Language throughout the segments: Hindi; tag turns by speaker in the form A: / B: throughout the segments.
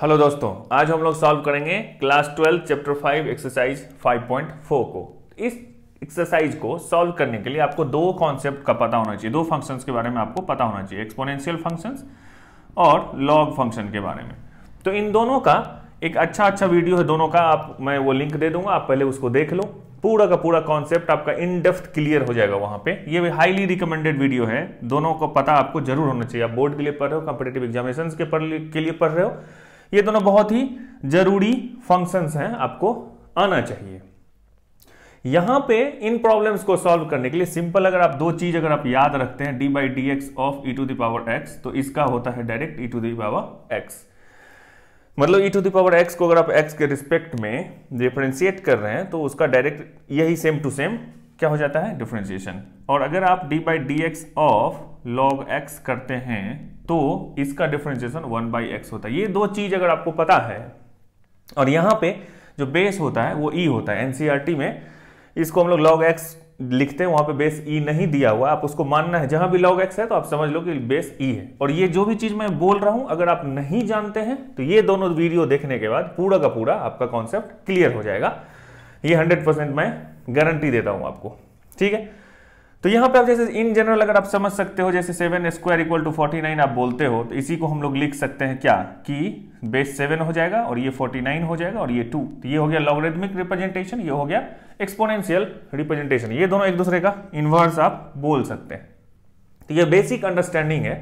A: हेलो दोस्तों आज हम लोग सॉल्व करेंगे class twelve chapter five exercise 5.4 को इस एक्सरसाइज को सॉल्व करने के लिए आपको दो कॉन्सेप्ट का पता होना चाहिए दो फंक्शंस के बारे में आपको पता होना चाहिए एक्सपोनेंशियल फंक्शंस और लॉग फंक्शन के बारे में तो इन दोनों का एक अच्छा अच्छा वीडियो है दोनों का आप मैं वो लिंक दे दूंगा आप पहले उसको देख लो पूरा का पूरा कॉन्सेप्ट आपका इन डेप्थ क्लियर हो जाएगा वहां पे ये हाईली रिकमेंडेड वीडियो है दोनों को पता आपको जरूर होना चाहिए आप बोर्ड के लिए पढ़ रहे हो कॉम्पिटेटिव एग्जामिनेशन के लिए पढ़ रहे हो ये दोनों बहुत ही जरूरी फंक्शंस हैं आपको आना चाहिए यहां पे इन प्रॉब्लम्स को सॉल्व करने के लिए सिंपल अगर आप दो चीज अगर आप याद रखते हैं d by d x of e to the power x तो इसका होता है direct e to the power x मतलब ई टू दावर एक्स को अगर आप एक्स के रिस्पेक्ट में डिफ्रेंशिएट कर रहे हैं तो उसका डायरेक्ट यही सेम टू सेम क्या हो जाता है डिफ्रेंशिएशन और अगर आप d by d x of log x करते हैं तो इसका डिफ्रेंशिएशन वन बाई एक्स होता है ये दो चीज अगर आपको पता है और यहां पे जो बेस होता है वो ई e होता है एनसीईआरटी e में इसको हम लोग लॉग एक्स लिखते हैं वहां पे बेस ई e नहीं दिया हुआ आप उसको मानना है जहां भी लॉग एक्स है तो आप समझ लो कि बेस ई e है और ये जो भी चीज मैं बोल रहा हूं अगर आप नहीं जानते हैं तो ये दोनों वीडियो देखने के बाद पूरा का पूरा आपका कॉन्सेप्ट क्लियर हो जाएगा ये हंड्रेड परसेंट मैं गारंटी देता हूं आपको ठीक है तो यहां पे आप जैसे इन जनरल अगर आप समझ सकते हो जैसे seven square equal to forty nine आप बोलते हो तो इसी को हम लोग लिख सकते हैं क्या कि बेस सेवन हो जाएगा और ये फोर्टी नाइन हो जाएगा और ये टू तो ये हो गया लॉगरिथमिक रिप्रेजेंटेशन ये हो गया एक्सपोनेंशियल रिप्रेजेंटेशन ये दोनों एक दूसरे का इन्वर्स आप बोल सकते हैं तो यह बेसिक अंडरस्टैंडिंग है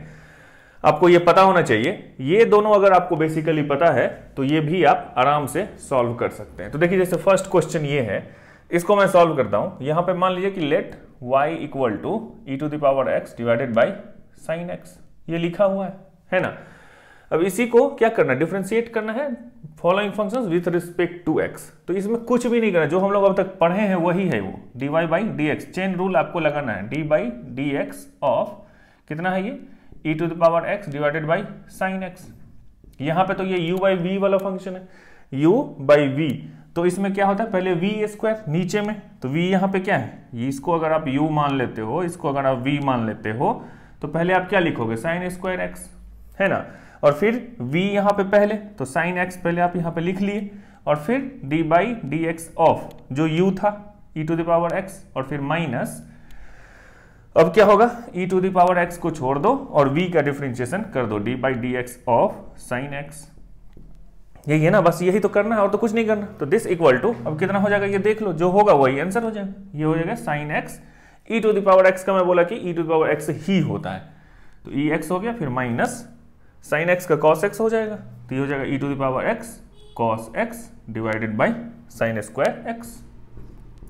A: आपको यह पता होना चाहिए ये दोनों अगर आपको बेसिकली पता है तो ये भी आप आराम से सॉल्व कर सकते हैं तो देखिए जैसे फर्स्ट क्वेश्चन ये है इसको मैं सॉल्व करता हूं यहां पे मान लीजिए कि let y equal to e to the power x divided by sine x ये लिखा हुआ है है ना अब इसी को क्या करना है डिफ्रेंशिएट करना है following function with respect to x तो इसमें कुछ भी नहीं करना जो हम लोग अब तक पढ़े हैं वही है वो dy y by d x chain rule आपको लगाना है d by d x of कितना है ये e to the power x divided by sine x यहाँ पे तो ये u बाई वी वाला फंक्शन है u बाई वी तो इसमें क्या होता है पहले वी स्क्वायर नीचे में तो वी यहाँ पे क्या है इसको अगर आप यू मान लेते हो इसको अगर आप वी मान लेते हो तो पहले आप क्या लिखोगे साइन स्क्वायर एक्स है ना और फिर v यहाँ पे पहले तो साइन एक्स पहले आप यहाँ पे लिख लिए और फिर d by d x of जो u था e टू दावर x और फिर माइनस अब क्या होगा e टू दावर x को छोड़ दो और v का डिफ्रेंशिएशन कर दो d by d x of sine x यही है ना बस यही तो करना है और तो कुछ नहीं करना तो दिस इक्वल टू अब कितना हो जाएगा ये देख लो जो होगा वही आंसर हो जाएगा ये हो जाएगा sine x e to the power x का मैं बोला कि ई टू दावर एक्स ही होता है तो ई e एक्स हो गया फिर माइनस साइन एक्स का कॉस एक्स हो जाएगा तो ये हो जाएगा e to the power x cos x divided by sine square x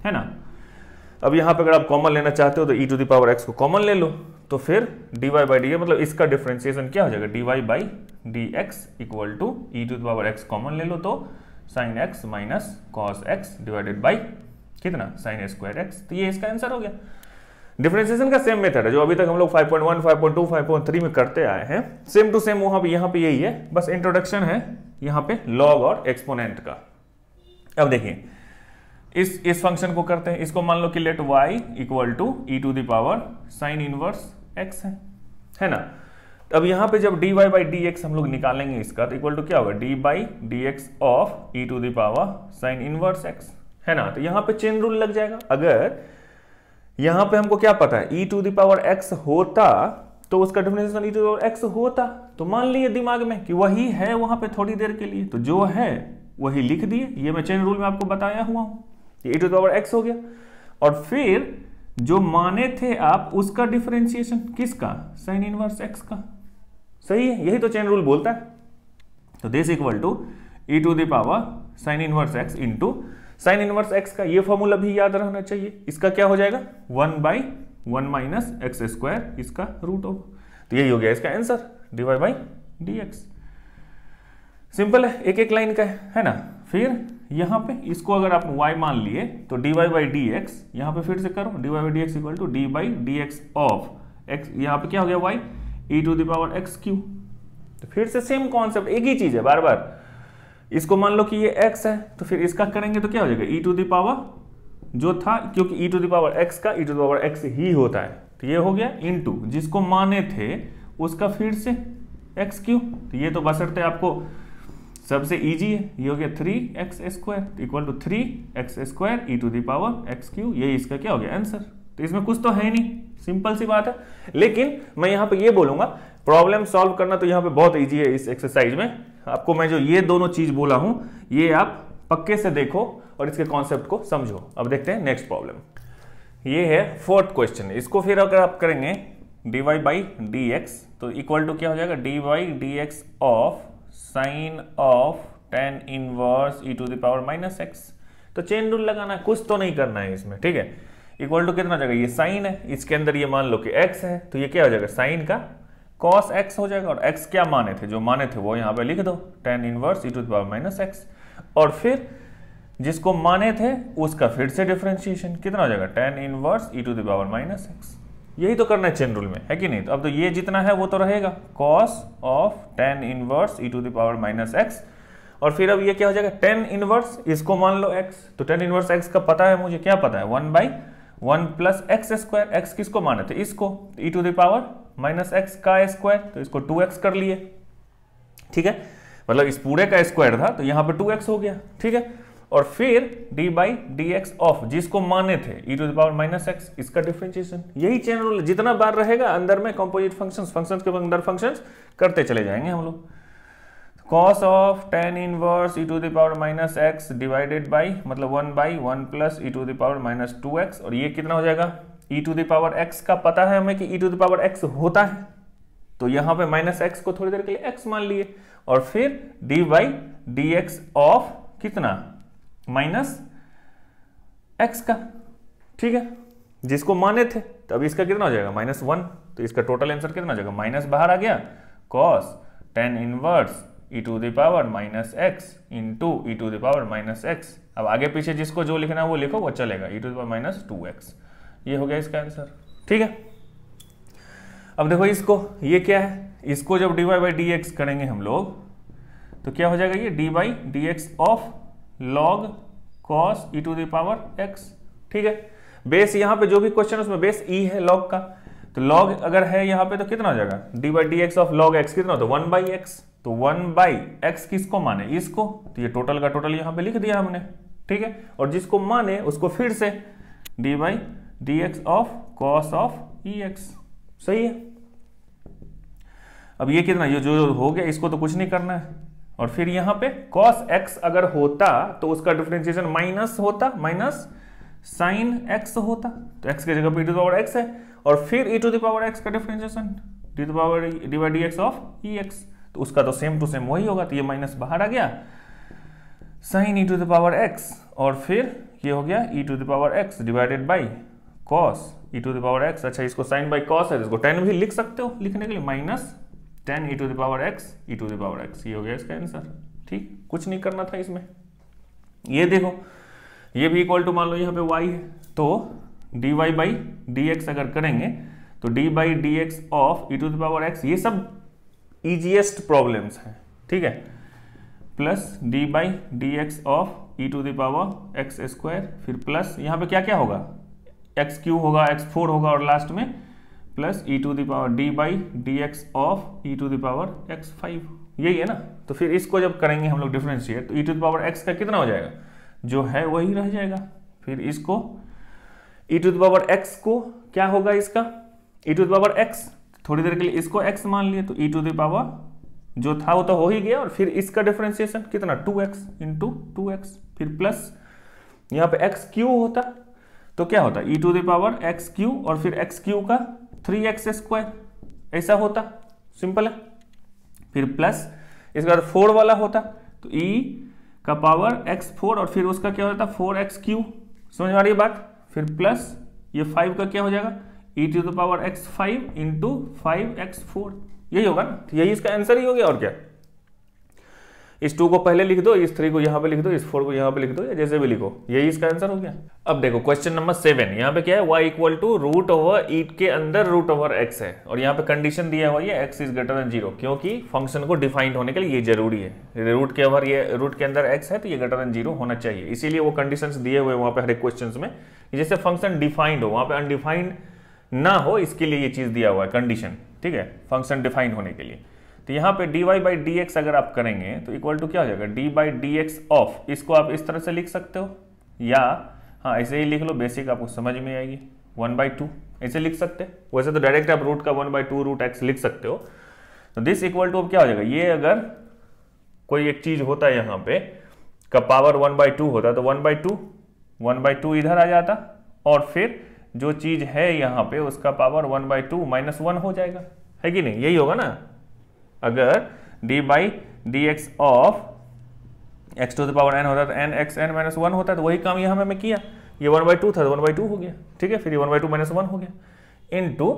A: है ना अब यहाँ पर अगर आप कॉमन लेना चाहते हो तो ई टू दावर एक्स को कॉमन ले लो तो फिर डी वाई बाई डी मतलब इसका डिफ्रेंसिएशन क्या हो जाएगा d y by d x equal to e to the power x common ले लो तो sine x minus cos x divided by कितना साइन स्क्वायर एक्स तो ये इसका आंसर हो गया डिफ्रेंसिएशन का सेम मेथड है जो अभी तक हम लोग 5.1, 5.2, 5.3 में करते आए हैं सेम टू सेम वहां पे यहाँ पे यही है बस इंट्रोडक्शन है यहाँ पे लॉग और एक्सपोनेंट का अब देखिए इस इस फंक्शन को करते हैं इसको मान लो कि let y equal to e to the power sine inverse x है है ना अब यहां पे जब dy बाई डी हम लोग निकालेंगे इसका तो इक्वल टू क्या होगा d by d x of e to the power sine inverse x है ना तो यहां पे चेन रूल लग जाएगा अगर यहां पे हमको क्या पता है e टू दावर x होता तो उसका differentiation e to the power x होता तो मान लिए दिमाग में कि वही है वहां पे थोड़ी देर के लिए तो जो है वही लिख दिए ये मैं चेन रूल में आपको बताया हुआ हूं ये ई टू दावर एक्स हो गया और फिर जो माने थे आप उसका डिफरेंशिएशन किसका साइन इनवर्स एक्स का सही है यही तो चेन रूल बोलता है तो this equal to e to the power sine inverse x into sine inverse x का ये फॉर्मूला भी याद रहना चाहिए इसका क्या हो जाएगा one by one minus x square इसका रूट ऑफ तो यही हो गया इसका answer d y by d x simple है एक एक लाइन का है है ना फिर यहाँ पे इसको अगर आप y मान लिए तो dy y by d x यहाँ पे फिर से करो dy y by d x equal to d by d x of x यहाँ पे क्या हो गया y e to the power x cube तो फिर से सेम कॉन्सेप्ट एक ही चीज़ है बार बार इसको मान लो कि ये x है तो फिर इसका करेंगे तो क्या हो जाएगा ई टू दावर जो था क्योंकि ई टू दावर x का ई टू दावर x ही होता है तो ये हो गया इन टू जिसको माने थे उसका फिर से एक्स क्यू तो ये तो बसरते आपको सबसे इजी है ये हो गया three x square equal to three x square e to the power x cube ये इसका क्या हो गया आंसर तो इसमें कुछ तो है नहीं सिंपल सी बात है लेकिन मैं यहां पे ये बोलूंगा प्रॉब्लम सॉल्व करना तो यहां पे बहुत इजी है इस एक्सरसाइज में आपको मैं जो ये दोनों चीज बोला हूं ये आप पक्के से देखो और इसके कॉन्सेप्ट को समझो अब देखते हैं नेक्स्ट प्रॉब्लम ये है फोर्थ क्वेश्चन इसको फिर अगर आप करेंगे d y by d x तो इक्वल टू क्या हो जाएगा d y d x of sine of tan inverse e to the power minus x तो चेन रूल लगाना कुछ तो नहीं करना है इसमें ठीक है इक्वल टू कितना हो जाएगा ये साइन है इसके अंदर ये मान लो कि एक्स है तो ये क्या हो जाएगा साइन का कॉस एक्स हो जाएगा और एक्स क्या माने थे जो माने थे वो यहाँ पे लिख दो tan inverse e to the power minus x और फिर जिसको माने थे उसका फिर से डिफ्रेंशिएशन कितना हो जाएगा tan inverse e to the power minus x यही तो करना है चेन रूल में है कि नहीं तो अब तो ये जितना है वो तो रहेगा cos of tan inverse e to the power minus x और फिर अब ये क्या हो जाएगा टेन इनवर्स इसको मान लो एक्स तो टेन इनवर्स एक्स का पता है मुझे क्या पता है one by one plus x square x किस को माने थे तो इसको e to the power minus x का स्क्वायर तो इसको टू एक्स कर लिए ठीक है मतलब इस पूरे का स्क्वायर था तो यहां पर टू एक्स हो गया ठीक है और फिर d by d x of जिसको माने थे e to the power minus x इसका डिफ्रेंशिएशन यही चैनल जितना बार रहेगा अंदर में कॉम्पोजिट फंक्शन फंक्शन के अंदर फंक्शन करते चले जाएंगे हम लोग cos of tan inverse e to the power minus x divided by मतलब one by one plus e to the power minus two x और ये कितना हो जाएगा e to the power x का पता है हमें कि e to the power x होता है तो यहाँ पे माइनस एक्स को थोड़ी देर के लिए एक्स मान लिए और फिर d by d x of कितना माइनस एक्स का ठीक है जिसको माने थे तो अब इसका कितना हो जाएगा माइनस वन तो इसका टोटल आंसर कितना हो जाएगा माइनस बाहर आ गया cos tan inverse e to the power minus x into e to the power minus x अब आगे पीछे जिसको जो लिखना है वो लिखो वो चलेगा e to the power minus two x ये हो गया इसका आंसर ठीक है अब देखो इसको ये क्या है इसको जब d y by d x करेंगे हम लोग तो क्या हो जाएगा ये d by d x of log cos e to power x ठीक है बेस यहाँ पे जो भी क्वेश्चन उसमें बेस ई e है लॉग का तो लॉग अगर है यहाँ पे तो कितना हो जाएगा d by d x of log x कितना होता है वन बाई एक्स तो वन बाई एक्स किसको माने इसको तो ये टोटल का टोटल यहां पे लिख दिया हमने ठीक है और जिसको माने उसको फिर से d by d x of cos of e x सही है अब ये कितना ये जो हो गया इसको तो कुछ नहीं करना है और फिर यहां पे कॉस एक्स अगर होता तो उसका डिफ्रेंशिएशन माइनस होता माइनस साइन एक्स होता तो एक्स की जगह पे टू दावर एक्स है और फिर ई टू दावर एक्स का differentiation d to the power d by d x of e x तो उसका तो सेम टू सेम वही होगा तो ये माइनस बाहर आ गया sine e to the power x और फिर ये हो गया e to the power x divided by cos e to the power x अच्छा इसको साइन बाई कॉस है इसको टेन भी लिख सकते हो लिखने के लिए minus ten e to the power x e to the power x ये हो गया इसका आंसर ठीक कुछ नहीं करना था इसमें ये देखो ये भी इक्वल टू मान लो यहाँ पे वाई है तो डी वाई बाई डी अगर करेंगे तो d by d x of e to the power x ये सब ईजीएस्ट प्रॉब्लम्स हैं ठीक है plus d by d x of e to the power x square फिर प्लस यहाँ पे क्या क्या होगा एक्स क्यू होगा एक्स फोर होगा और लास्ट में plus e to the power d by d x of e to the power x five यही है ना तो फिर इसको जब करेंगे हम लोग डिफ्रेंशिएट तो ई टू दावर एक्स का कितना हो जाएगा जो है वही रह जाएगा फिर इसको ई टू दावर एक्स को क्या होगा इसका ई टू दावर एक्स थोड़ी देर के लिए इसको एक्स मान लिए तो ई टू दावर जो था वो तो हो ही गया और फिर इसका डिफ्रेंसिएशन कितना two x into two x फिर प्लस यहाँ पे एक्स क्यू होता तो क्या होता e to the power x cube और फिर एक्स क्यू का थ्री एक्स स्क्वायर ऐसा होता सिंपल है फिर प्लस इसके बाद फोर वाला होता तो ई e का पावर एक्स फोर और फिर उसका क्या होता फोर एक्स क्यू समझ में आ रही है बात फिर प्लस ये फाइव का क्या हो जाएगा e to the power x five into five x four यही होगा ना तो यही इसका आंसर ही हो गया और क्या इस टू को पहले लिख दो इस थ्री को यहां पे लिख दो इस फोर को यहां पे लिख दो या जैसे भी लिखो यही इसका आंसर हो गया अब देखो क्वेश्चन नंबर सेवन यहां पे क्या है y equal to root over eight के अंदर रूट ओवर एक्स है और यहां पे कंडीशन दिया हुआ है x is greater than zero क्योंकि फंक्शन को डिफाइंड होने के लिए ये जरूरी है रूट के ओवर ये रूट के अंदर एक्स है तो ये ग्रेटर देन जीरो होना चाहिए इसीलिए वो कंडीशन दिए हुए वहां पे हर एक क्वेश्चन में जैसे फंक्शन डिफाइंड हो वहां पर अनडिफाइंड ना हो इसके लिए ये चीज़ दिया हुआ है कंडीशन ठीक है फंक्शन डिफाइन होने के लिए तो यहाँ पे dy वाई बाई डी अगर आप करेंगे तो इक्वल टू क्या हो जाएगा d बाई डी ऑफ इसको आप इस तरह से लिख सकते हो या हाँ ऐसे ही लिख लो बेसिक आपको समझ में आएगी वन बाई टू ऐसे लिख सकते हो वैसे तो डायरेक्ट आप रूट का one by two root x लिख सकते हो तो दिस इक्वल टू अब क्या हो जाएगा ये अगर कोई एक चीज होता है यहाँ पे का पावर वन बाई टू होता तो one by two one by two इधर आ जाता और फिर जो चीज है यहाँ पे उसका power one by two minus one हो जाएगा है कि नहीं यही होगा ना अगर d by d x of x to the power n होता तो n x n minus one होता तो वही काम यहां मैंने किया ये वन बाई टू था वन बाई टू हो गया ठीक है फिर ये one by two minus one हो गया इन टू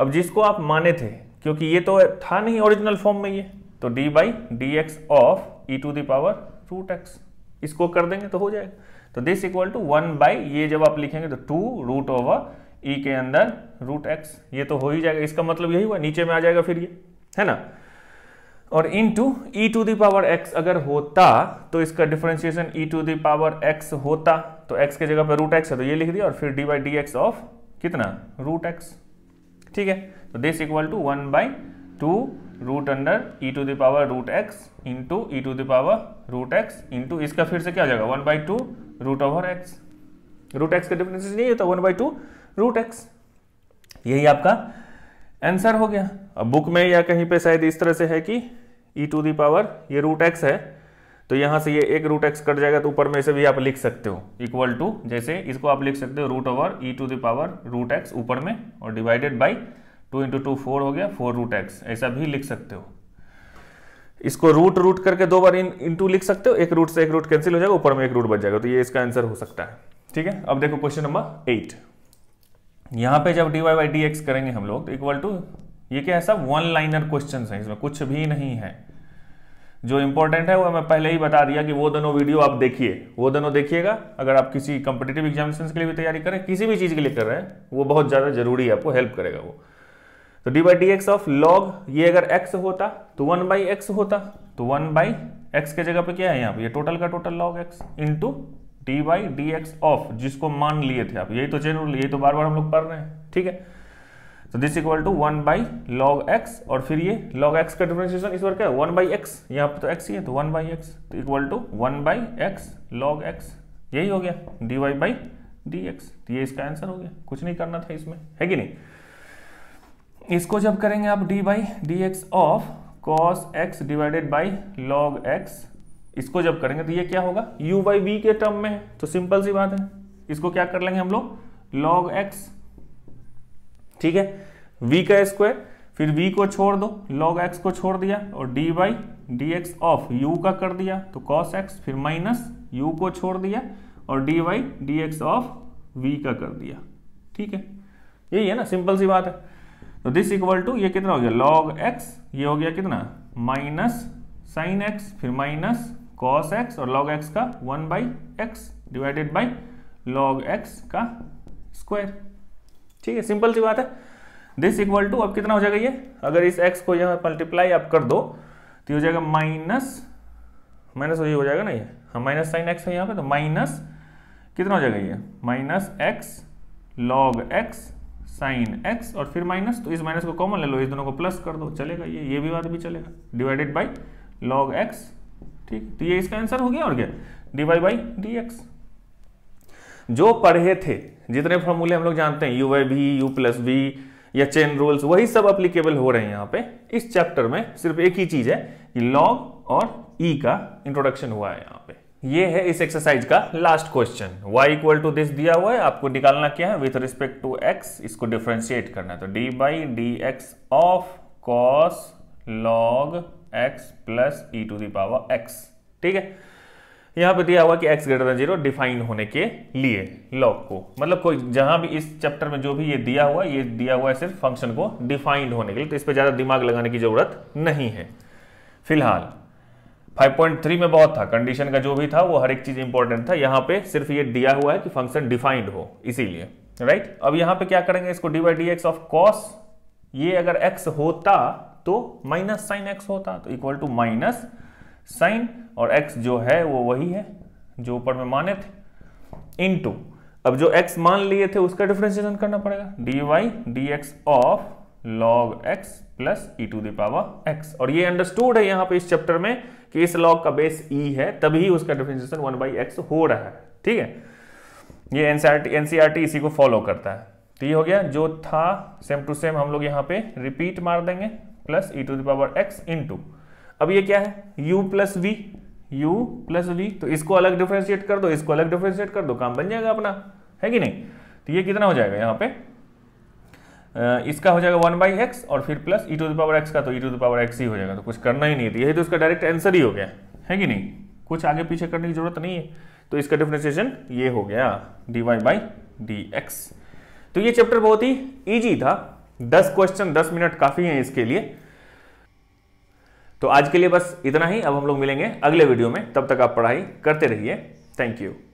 A: अब जिसको आप माने थे क्योंकि ये तो था नहीं ओरिजिनल फॉर्म में ये तो d by d x of e to the power root x इसको कर देंगे तो हो जाएगा तो this equal to one by ये जब आप लिखेंगे तो टू रूट ओवर ई के अंदर रूट एक्स ये तो हो ही जाएगा इसका मतलब यही हुआ नीचे में आ जाएगा फिर ये है ना और into e to the power x अगर होता तो इसका differentiation e to the power x होता तो एक्स के जगह पर रूट एक्स है तो ये लिख दिया और फिर d by d x of कितना रूट एक्स ठीक है तो this equal to one by two root under e to the power root x into e to the power root x into इसका फिर से क्या हो जाएगा one by two root over x root x का डिफरेंस नहीं होता one by two root x यही आपका आंसर हो गया अब बुक में या कहीं पे शायद इस तरह से है कि ई टू दी पावर ये रूट एक्स है तो यहाँ से ये एक रूट एक्स कट जाएगा तो ऊपर में से भी आप लिख सकते हो इक्वल टू जैसे इसको आप लिख सकते हो root over e to the power root x ऊपर में और divided by two into two four हो गया फोर रूट एक्स ऐसा भी लिख सकते हो इसको रूट रूट करके दो बार इन इंटू लिख सकते हो एक रूट से एक रूट कैंसिल हो जाएगा ऊपर में एक रूट बच जाएगा तो ये इसका आंसर हो सकता है ठीक है अब देखो क्वेश्चन नंबर एट यहां पे जब d y by d x करेंगे हम लोग तो इक्वल टू ये क्या है सब वन लाइनर क्वेश्चन है इसमें कुछ भी नहीं है जो इंपॉर्टेंट है वो मैं पहले ही बता दिया कि वो दोनों वीडियो आप देखिए वो दोनों देखिएगा अगर आप किसी कंपिटेटिव एग्जामिनेशन के लिए भी तैयारी करें किसी भी चीज़ के लिए कर रहे हैं वो बहुत ज़्यादा जरूरी है आपको हेल्प करेगा वो तो d by d x of log ये अगर एक्स होता तो वन बाई एक्स होता तो वन बाई एक्स के जगह पे क्या है यहाँ पे ये टोटल का total log x into d by d x of जिसको मान लिए थे आप यही तो जरूर यही तो बार बार हम लोग पढ़ रहे हैं ठीक है तो this equal to one by log x और फिर ये लॉग एक्स का डिफ्रेंशिएशन इस बार क्या है वन बाई एक्स यहाँ पे तो एक्स ही है तो वन बाई एक्स तो equal to one by x log x यही हो गया d y by d x ये इसका आंसर हो गया कुछ नहीं करना था इसमें है कि नहीं इसको जब करेंगे आप d by d x of cos x divided by log x इसको जब करेंगे तो ये क्या होगा u बाई वी के टर्म में तो सिंपल सी बात है इसको क्या कर लेंगे हम लोग लॉग एक्स ठीक है v का स्क्वायर फिर v को छोड़ दो log x को छोड़ दिया और d by d x of u का कर दिया तो cos x फिर माइनस u को छोड़ दिया और d by d x of v का कर दिया ठीक है यही है ना सिंपल सी बात है तो दिस इक्वल टू ये कितना हो गया लॉग एक्स ये हो गया कितना माइनस साइन एक्स फिर माइनस कॉस एक्स और लॉग एक्स का one by x divided by log x का स्क्वायर ठीक है सिंपल सी बात है दिस इक्वल टू अब कितना हो जाएगा ये अगर इस एक्स को यहाँ मल्टीप्लाई आप कर दो तो हो जाएगा माइनस माइनस ये हो जाएगा ना ये हाँ माइनस साइन एक्स है यहाँ पे तो माइनस कितना हो जाएगा ये minus x log x sine x और फिर माइनस तो इस माइनस को कॉमन ले लो इस दोनों को प्लस कर दो चलेगा ये ये भी बात भी चलेगा डिवाइडेड बाई लॉग एक्स ठीक तो ये इसका आंसर हो गया और क्या डीवाई बाई डी एक्स जो पढ़े थे जितने फॉर्मूले हम लोग जानते हैं यू वाई भी यू प्लस भी या चेन रूल्स वही सब अप्लीकेबल हो रहे हैं यहाँ पे इस चैप्टर में सिर्फ एक ही चीज है कि लॉग और ई e का इंट्रोडक्शन हुआ है यहाँ पे ये है इस एक्सरसाइज का last question y equal to this दिया हुआ है आपको निकालना क्या है विथ रिस्पेक्ट टू x इसको डिफ्रेंशिएट करना है तो d by d x of cos log x plus e to the power x ठीक है यहां पे दिया हुआ कि x ग्रेटर जीरो डिफाइन होने के लिए लॉग को मतलब कोई जहां भी इस चैप्टर में जो भी ये दिया हुआ ये दिया हुआ है सिर्फ फंक्शन को डिफाइंड होने के लिए तो इस पर ज़्यादा दिमाग लगाने की जरूरत नहीं है फिलहाल 5.3 में बहुत था कंडीशन का जो भी था वो हर एक चीज इंपॉर्टेंट था यहाँ पे सिर्फ ये दिया हुआ है कि फंक्शन डिफाइंड हो इसीलिए राइट अब यहाँ पे क्या करेंगे इसको d by d x of cos ये अगर x होता तो माइनस साइन एक्स होता तो इक्वल टू माइनस साइन और x जो है वो वही है जो ऊपर में माने थे टू अब जो x मान लिए थे उसका डिफ्रेंशिएशन करना पड़ेगा d dx of log x plus e to the power x और ये अंडरस्टूड है यहां पे इस चैप्टर में कि इस लॉग का बेस ई e है तभी उसका डिफिनेशन वन बाई एक्स हो रहा है ठीक है ये एनसीआरटी एनसीआरटी इसी को फॉलो करता है तो ये हो गया जो था सेम टू सेम हम लोग यहाँ पे रिपीट मार देंगे plus e to the power x into अब ये क्या है u plus v u plus v तो इसको अलग डिफ्रेंशिएट कर दो इसको अलग डिफ्रेंशिएट कर दो काम बन जाएगा अपना है कि नहीं तो ये कितना हो जाएगा यहाँ पे इसका हो जाएगा वन बाई एक्स और फिर plus e to the power x का तो e to the power x ही हो जाएगा तो कुछ करना ही नहीं तो यही तो इसका डायरेक्ट आंसर ही हो गया है कि नहीं कुछ आगे पीछे करने की जरूरत नहीं है तो इसका डिफ्रेंसिएशन ये हो गया d y by d x तो ये चैप्टर बहुत ही ईजी था दस क्वेश्चन दस मिनट काफी है इसके लिए तो आज के लिए बस इतना ही अब हम लोग मिलेंगे अगले वीडियो में तब तक आप पढ़ाई करते रहिए थैंक यू